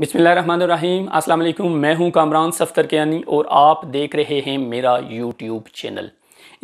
बिसमीम अल्लाम मैं हूं कामरान यानी और आप देख रहे हैं मेरा यूट्यूब चैनल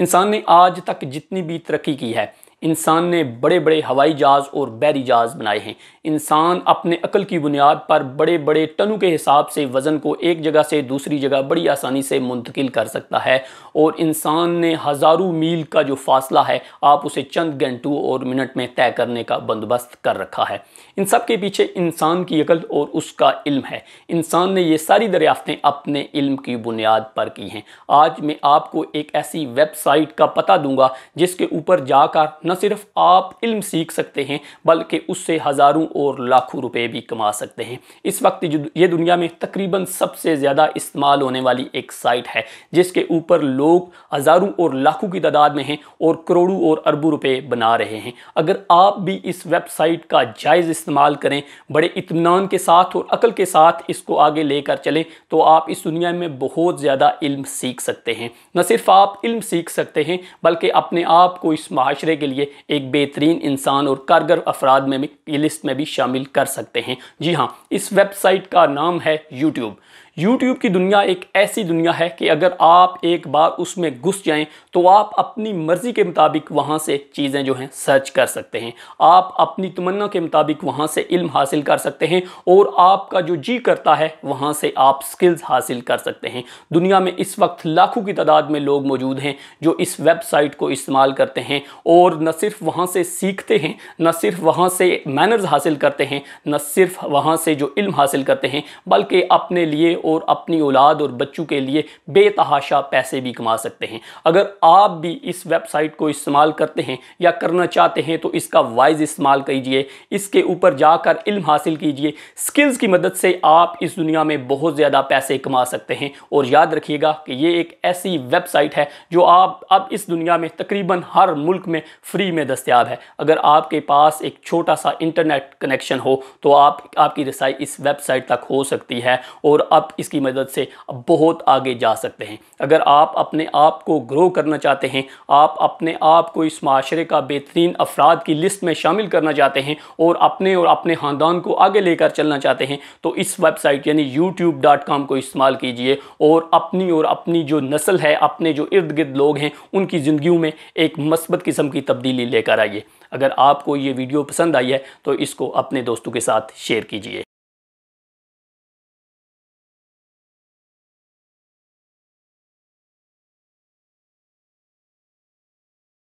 इंसान ने आज तक जितनी भी तरक्की की है इंसान ने बड़े बड़े हवाई जहाज़ और बैरी जहाज बनाए हैं इंसान अपने अकल की बुनियाद पर बड़े बड़े टनों के हिसाब से वज़न को एक जगह से दूसरी जगह बड़ी आसानी से मुंतकिल कर सकता है और इंसान ने हज़ारों मील का जो फासला है आप उसे चंद घंटों और मिनट में तय करने का बंदोबस्त कर रखा है इन सब के पीछे इंसान की अकल और उसका इल्म है इंसान ने ये सारी दरियाफ़तें अपने इल्म की बुनियाद पर की हैं आज मैं आपको एक ऐसी वेबसाइट का पता दूंगा जिसके ऊपर जाकर न सिर्फ आप इल्म सीख सकते हैं बल्कि उससे हज़ारों और लाखों रुपए भी कमा सकते हैं इस वक्त ये दुनिया में तकरीबन सबसे ज़्यादा इस्तेमाल होने वाली एक साइट है जिसके ऊपर लोग हज़ारों और लाखों की तादाद में हैं और करोड़ों और अरबों रुपये बना रहे हैं अगर आप भी इस वेबसाइट का जायज़ इस्तेमाल करें बड़े इतमान के साथ और अकल के साथ इसको आगे लेकर चलें तो आप इस दुनिया में बहुत ज़्यादा इल्म सीख सकते हैं न सिर्फ आप इल्म सीख सकते हैं बल्कि अपने आप को इस माशरे के लिए लिए एक बेहतरीन इंसान और कारगर अफराद में भी लिस्ट में भी शामिल कर सकते हैं जी हाँ इस वेबसाइट का नाम है यूट्यूब यूट्यूब की दुनिया एक ऐसी दुनिया है कि अगर आप एक बार उसमें घुस जाएं तो आप अपनी मर्ज़ी के मुताबिक वहाँ से चीज़ें जो हैं सर्च कर सकते हैं आप अपनी तमन्ना के मुताबिक वहाँ से इल्म हासिल कर सकते हैं और आपका जो जी करता है वहाँ से आप स्किल्स हासिल कर सकते हैं दुनिया में इस वक्त लाखों की तादाद में लोग मौजूद हैं जो इस वेबसाइट को इस्तेमाल करते हैं और न सिर्फ वहाँ से सीखते हैं न सिर्फ वहाँ से मैनर्स हासिल करते हैं न सिर्फ वहाँ से जो इल्म हासिल करते हैं बल्कि अपने लिए और अपनी औलाद और बच्चों के लिए बेतहाशा पैसे भी कमा सकते हैं अगर आप भी इस वेबसाइट को इस्तेमाल करते हैं या करना चाहते हैं तो इसका वाइज इस्तेमाल कीजिए इसके ऊपर जाकर इल्म हासिल कीजिए स्किल्स की मदद से आप इस दुनिया में बहुत ज़्यादा पैसे कमा सकते हैं और याद रखिएगा कि ये एक ऐसी वेबसाइट है जो आप अब इस दुनिया में तकरीबन हर मुल्क में फ्री में दस्तियाब है अगर आपके पास एक छोटा सा इंटरनेट कनेक्शन हो तो आप आपकी रसाई इस वेबसाइट तक हो सकती है और अब इसकी मदद से बहुत आगे जा सकते हैं अगर आप अपने आप को ग्रो करना चाहते हैं आप अपने आप को इस माशरे का बेहतरीन अफराद की लिस्ट में शामिल करना चाहते हैं और अपने और अपने ख़ानदान को आगे लेकर चलना चाहते हैं तो इस वेबसाइट यानी यूट्यूब को इस्तेमाल कीजिए और अपनी और अपनी जो नस्ल है अपने जो इर्द गिर्द लोग हैं उनकी ज़िंदगी में एक मस्बत किस्म की तब्दीली लेकर आइए अगर आपको ये वीडियो पसंद आई है तो इसको अपने दोस्तों के साथ शेयर कीजिए